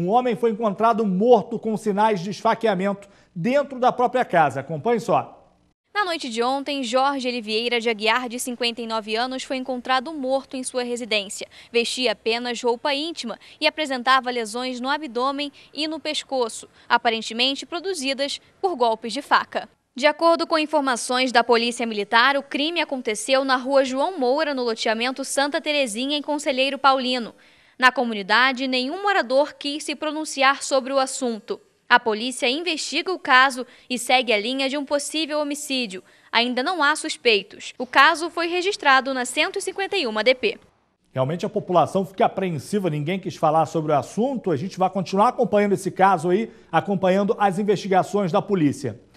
Um homem foi encontrado morto com sinais de esfaqueamento dentro da própria casa. Acompanhe só. Na noite de ontem, Jorge Oliveira de Aguiar, de 59 anos, foi encontrado morto em sua residência. Vestia apenas roupa íntima e apresentava lesões no abdômen e no pescoço, aparentemente produzidas por golpes de faca. De acordo com informações da Polícia Militar, o crime aconteceu na rua João Moura, no loteamento Santa Terezinha, em Conselheiro Paulino. Na comunidade, nenhum morador quis se pronunciar sobre o assunto. A polícia investiga o caso e segue a linha de um possível homicídio. Ainda não há suspeitos. O caso foi registrado na 151 DP. Realmente a população fica apreensiva, ninguém quis falar sobre o assunto. A gente vai continuar acompanhando esse caso aí, acompanhando as investigações da polícia.